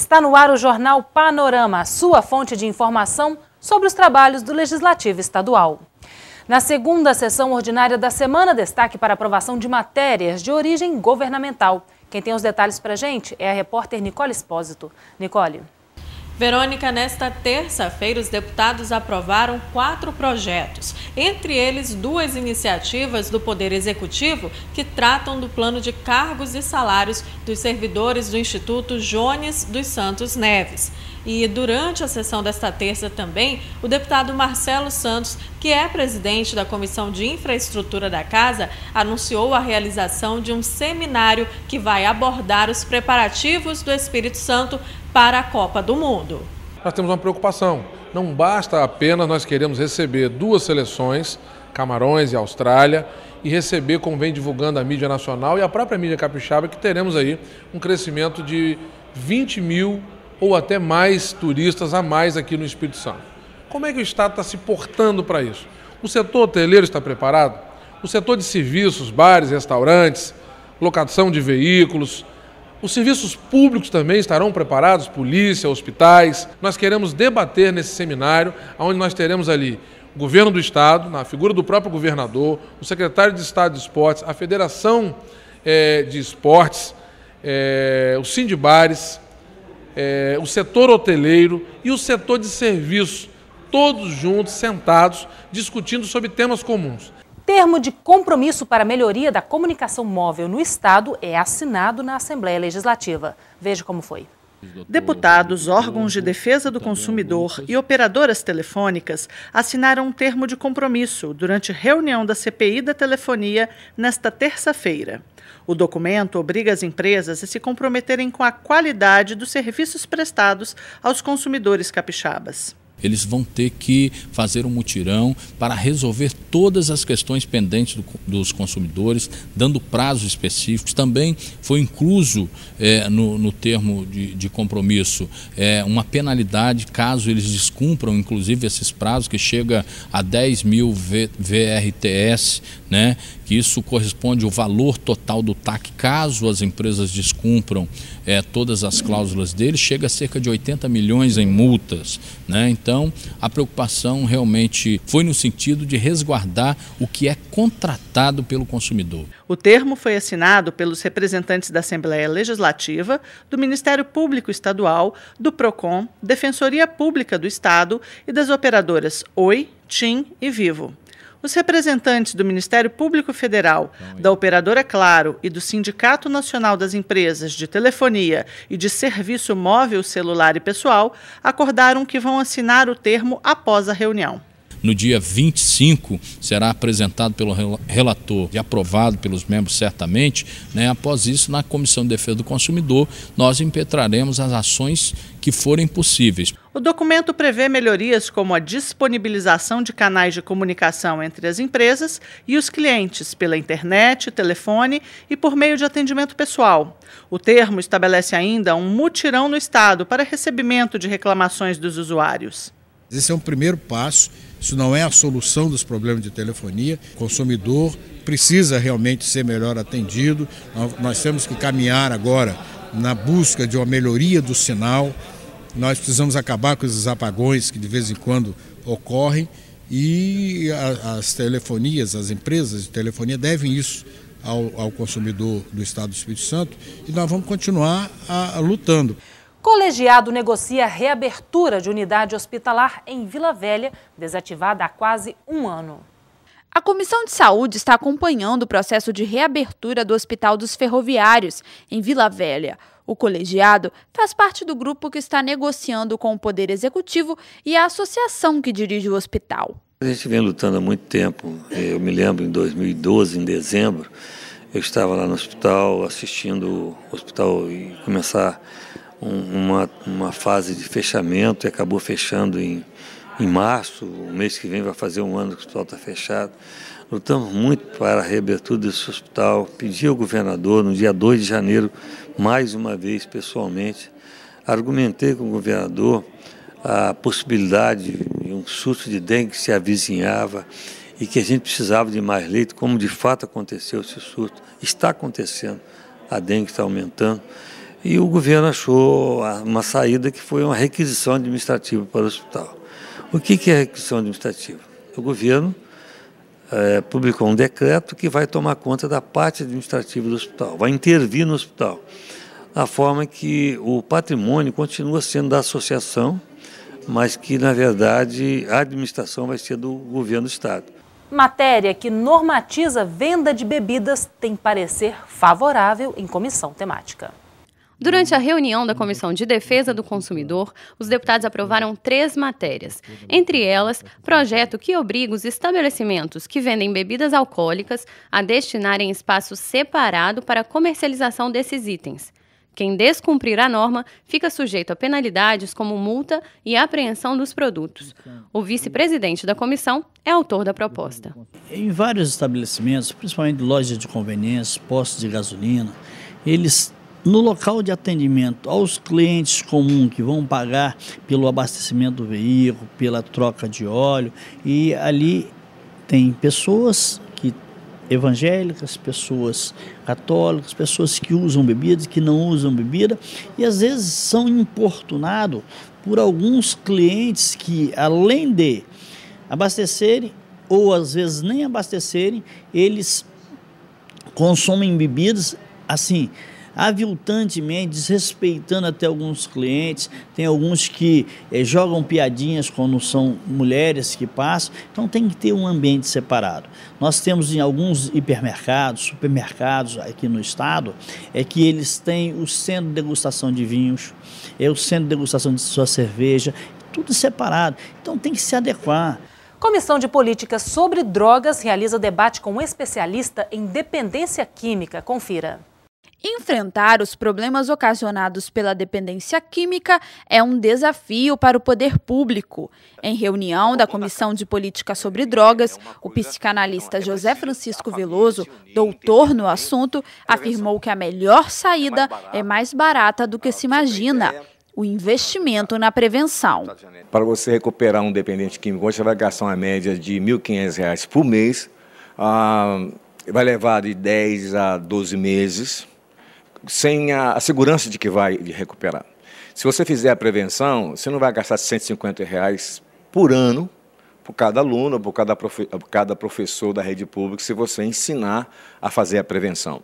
Está no ar o jornal Panorama, sua fonte de informação sobre os trabalhos do Legislativo Estadual. Na segunda sessão ordinária da semana, destaque para aprovação de matérias de origem governamental. Quem tem os detalhes para gente é a repórter Nicole Espósito. Nicole. Verônica, nesta terça-feira, os deputados aprovaram quatro projetos, entre eles duas iniciativas do Poder Executivo que tratam do plano de cargos e salários dos servidores do Instituto Jones dos Santos Neves. E durante a sessão desta terça também, o deputado Marcelo Santos, que é presidente da Comissão de Infraestrutura da Casa, anunciou a realização de um seminário que vai abordar os preparativos do Espírito Santo para a Copa do Mundo. Nós temos uma preocupação. Não basta apenas nós queremos receber duas seleções, Camarões e Austrália, e receber, como vem divulgando a mídia nacional e a própria mídia capixaba, que teremos aí um crescimento de 20 mil ou até mais turistas a mais aqui no Espírito Santo. Como é que o Estado está se portando para isso? O setor hoteleiro está preparado? O setor de serviços, bares, restaurantes, locação de veículos, os serviços públicos também estarão preparados, polícia, hospitais. Nós queremos debater nesse seminário, onde nós teremos ali o governo do Estado, na figura do próprio governador, o secretário de Estado de Esportes, a Federação é, de Esportes, é, o Sindibares, é, o setor hoteleiro e o setor de serviços, todos juntos, sentados, discutindo sobre temas comuns. Termo de compromisso para a melhoria da comunicação móvel no Estado é assinado na Assembleia Legislativa. Veja como foi. Deputados, órgãos de defesa do consumidor e operadoras telefônicas assinaram um termo de compromisso durante reunião da CPI da telefonia nesta terça-feira. O documento obriga as empresas a se comprometerem com a qualidade dos serviços prestados aos consumidores capixabas. Eles vão ter que fazer um mutirão para resolver todas as questões pendentes do, dos consumidores, dando prazos específicos. Também foi incluso é, no, no, termo de, de compromisso é, uma penalidade caso eles descumpram, inclusive, esses prazos, que chega a 10 mil v, VRTS, né, que isso corresponde ao valor total do TAC, caso as empresas descumpram é, todas as cláusulas dele, chega a cerca de 80 milhões em multas. Né? Então, então, a preocupação realmente foi no sentido de resguardar o que é contratado pelo consumidor. O termo foi assinado pelos representantes da Assembleia Legislativa, do Ministério Público Estadual, do PROCON, Defensoria Pública do Estado e das operadoras Oi, TIM e Vivo os representantes do Ministério Público Federal, então, da Operadora Claro e do Sindicato Nacional das Empresas de Telefonia e de Serviço Móvel, Celular e Pessoal acordaram que vão assinar o termo após a reunião. No dia 25 será apresentado pelo relator e aprovado pelos membros certamente. Né? Após isso, na Comissão de Defesa do Consumidor, nós impetraremos as ações que forem possíveis. O documento prevê melhorias como a disponibilização de canais de comunicação entre as empresas e os clientes pela internet, telefone e por meio de atendimento pessoal. O termo estabelece ainda um mutirão no Estado para recebimento de reclamações dos usuários. Esse é um primeiro passo, isso não é a solução dos problemas de telefonia. O consumidor precisa realmente ser melhor atendido. Nós temos que caminhar agora na busca de uma melhoria do sinal, nós precisamos acabar com esses apagões que de vez em quando ocorrem e as telefonias, as empresas de telefonia devem isso ao, ao consumidor do Estado do Espírito Santo e nós vamos continuar a, a lutando. Colegiado negocia reabertura de unidade hospitalar em Vila Velha, desativada há quase um ano. A Comissão de Saúde está acompanhando o processo de reabertura do Hospital dos Ferroviários, em Vila Velha. O colegiado faz parte do grupo que está negociando com o Poder Executivo e a associação que dirige o hospital. A gente vem lutando há muito tempo. Eu me lembro em 2012, em dezembro, eu estava lá no hospital assistindo o hospital e começar uma, uma fase de fechamento e acabou fechando em, em março. O mês que vem vai fazer um ano que o hospital está fechado. Lutamos muito para a reabertura desse hospital. Pedi ao governador, no dia 2 de janeiro, mais uma vez pessoalmente, argumentei com o governador a possibilidade de um surto de dengue que se avizinhava e que a gente precisava de mais leito, como de fato aconteceu esse surto. Está acontecendo, a dengue está aumentando. E o governo achou uma saída que foi uma requisição administrativa para o hospital. O que é requisição administrativa? O governo é, publicou um decreto que vai tomar conta da parte administrativa do hospital, vai intervir no hospital, a forma é que o patrimônio continua sendo da associação, mas que, na verdade, a administração vai ser do governo do Estado. Matéria que normatiza venda de bebidas tem parecer favorável em comissão temática. Durante a reunião da Comissão de Defesa do Consumidor, os deputados aprovaram três matérias, entre elas, projeto que obriga os estabelecimentos que vendem bebidas alcoólicas a destinarem espaço separado para a comercialização desses itens. Quem descumprir a norma fica sujeito a penalidades como multa e apreensão dos produtos. O vice-presidente da comissão é autor da proposta. Em vários estabelecimentos, principalmente lojas de conveniência, postos de gasolina, eles no local de atendimento aos clientes comuns que vão pagar pelo abastecimento do veículo, pela troca de óleo, e ali tem pessoas que evangélicas, pessoas católicas, pessoas que usam bebidas, que não usam bebida, e às vezes são importunados por alguns clientes que, além de abastecerem, ou às vezes nem abastecerem, eles consomem bebidas assim aviltantemente, desrespeitando até alguns clientes. Tem alguns que eh, jogam piadinhas quando são mulheres que passam. Então tem que ter um ambiente separado. Nós temos em alguns hipermercados, supermercados aqui no estado, é que eles têm o centro de degustação de vinhos, é o centro de degustação de sua cerveja, tudo separado. Então tem que se adequar. Comissão de Políticas sobre Drogas realiza debate com um especialista em dependência química. Confira. Enfrentar os problemas ocasionados pela dependência química é um desafio para o poder público. Em reunião da Comissão de Política sobre Drogas, é o psicanalista é José Francisco Veloso, doutor no assunto, afirmou que a melhor saída é mais é barata do que se imagina. O investimento na prevenção. Para você recuperar um dependente químico, você vai gastar uma média de R$ 1.500 por mês, ah, vai levar de 10 a 12 meses sem a, a segurança de que vai recuperar. Se você fizer a prevenção, você não vai gastar 150 reais por ano por cada aluno, por cada, profe, por cada professor da rede pública, se você ensinar a fazer a prevenção.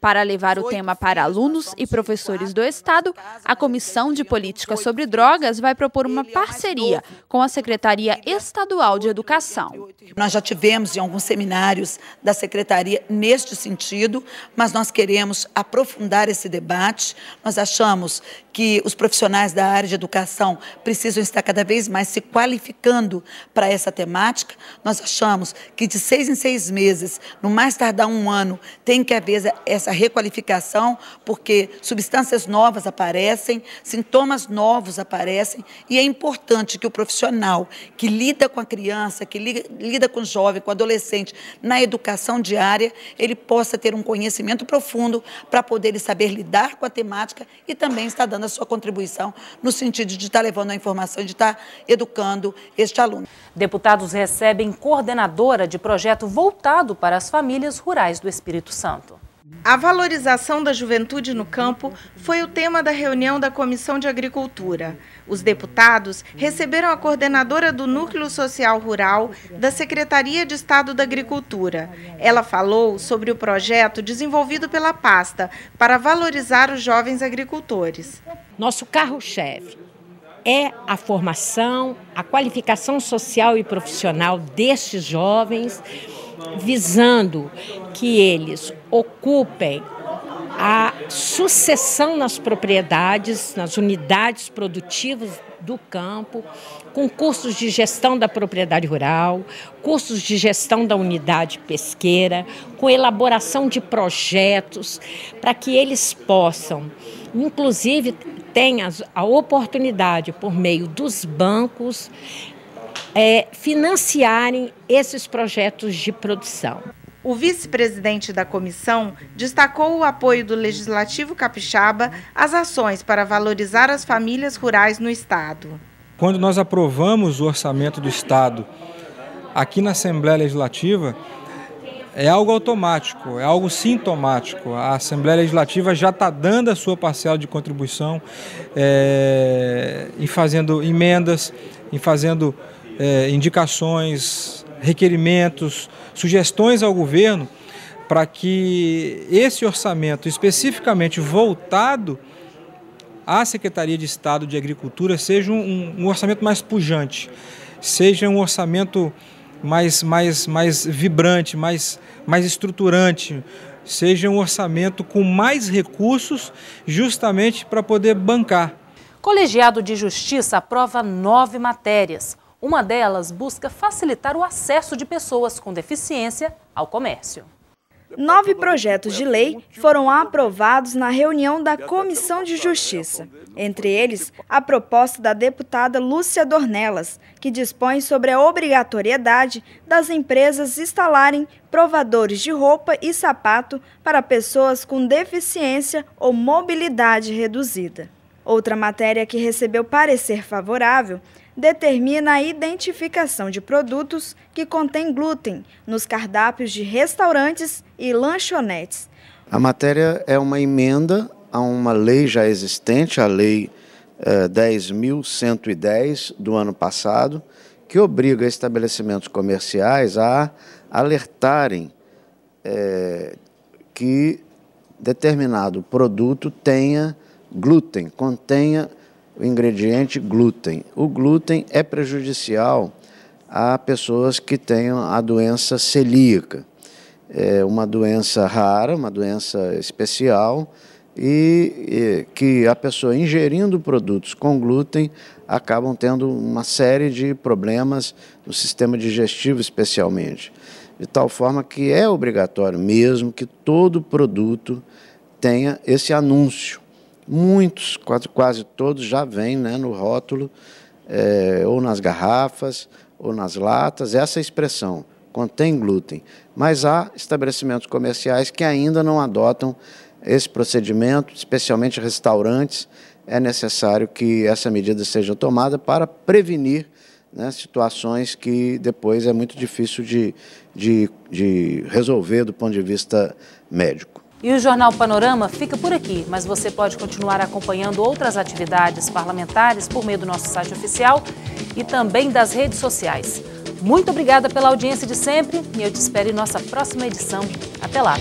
Para levar o tema para alunos e professores do Estado, a Comissão de Política sobre Drogas vai propor uma é parceria com a Secretaria Estadual de Educação. Nós já tivemos em alguns seminários da Secretaria neste sentido, mas nós queremos aprofundar esse debate. Nós achamos que os profissionais da área de educação precisam estar cada vez mais se qualificando para essa temática. Nós achamos que de seis em seis meses, no mais tardar um ano, tem que haver essa essa requalificação, porque substâncias novas aparecem, sintomas novos aparecem, e é importante que o profissional que lida com a criança, que lida com o jovem, com o adolescente, na educação diária, ele possa ter um conhecimento profundo para poder saber lidar com a temática e também estar dando a sua contribuição no sentido de estar tá levando a informação e de estar tá educando este aluno. Deputados recebem coordenadora de projeto voltado para as famílias rurais do Espírito Santo. A valorização da juventude no campo foi o tema da reunião da Comissão de Agricultura. Os deputados receberam a coordenadora do Núcleo Social Rural da Secretaria de Estado da Agricultura. Ela falou sobre o projeto desenvolvido pela pasta para valorizar os jovens agricultores. Nosso carro-chefe é a formação, a qualificação social e profissional destes jovens, visando que eles ocupem a sucessão nas propriedades, nas unidades produtivas do campo, com cursos de gestão da propriedade rural, cursos de gestão da unidade pesqueira, com elaboração de projetos, para que eles possam, inclusive, tenham a oportunidade, por meio dos bancos, é, financiarem esses projetos de produção. O vice-presidente da comissão destacou o apoio do Legislativo Capixaba às ações para valorizar as famílias rurais no Estado. Quando nós aprovamos o orçamento do Estado aqui na Assembleia Legislativa, é algo automático, é algo sintomático. A Assembleia Legislativa já está dando a sua parcela de contribuição é, em fazendo emendas, em fazendo é, indicações, requerimentos, sugestões ao governo para que esse orçamento especificamente voltado à Secretaria de Estado de Agricultura seja um, um orçamento mais pujante, seja um orçamento mais, mais, mais vibrante, mais, mais estruturante, seja um orçamento com mais recursos justamente para poder bancar. Colegiado de Justiça aprova nove matérias. Uma delas busca facilitar o acesso de pessoas com deficiência ao comércio. Nove projetos de lei foram aprovados na reunião da Comissão de Justiça. Entre eles, a proposta da deputada Lúcia Dornelas, que dispõe sobre a obrigatoriedade das empresas instalarem provadores de roupa e sapato para pessoas com deficiência ou mobilidade reduzida. Outra matéria que recebeu parecer favorável determina a identificação de produtos que contêm glúten nos cardápios de restaurantes e lanchonetes. A matéria é uma emenda a uma lei já existente, a Lei eh, 10.110 do ano passado, que obriga estabelecimentos comerciais a alertarem eh, que determinado produto tenha glúten, contenha glúten o ingrediente glúten. O glúten é prejudicial a pessoas que tenham a doença celíaca. É uma doença rara, uma doença especial, e, e, que a pessoa ingerindo produtos com glúten acabam tendo uma série de problemas no sistema digestivo, especialmente. De tal forma que é obrigatório mesmo que todo produto tenha esse anúncio muitos, quase, quase todos, já vêm né, no rótulo, é, ou nas garrafas, ou nas latas, é essa expressão, contém glúten. Mas há estabelecimentos comerciais que ainda não adotam esse procedimento, especialmente restaurantes. É necessário que essa medida seja tomada para prevenir né, situações que depois é muito difícil de, de, de resolver do ponto de vista médico. E o Jornal Panorama fica por aqui, mas você pode continuar acompanhando outras atividades parlamentares por meio do nosso site oficial e também das redes sociais. Muito obrigada pela audiência de sempre e eu te espero em nossa próxima edição. Até lá!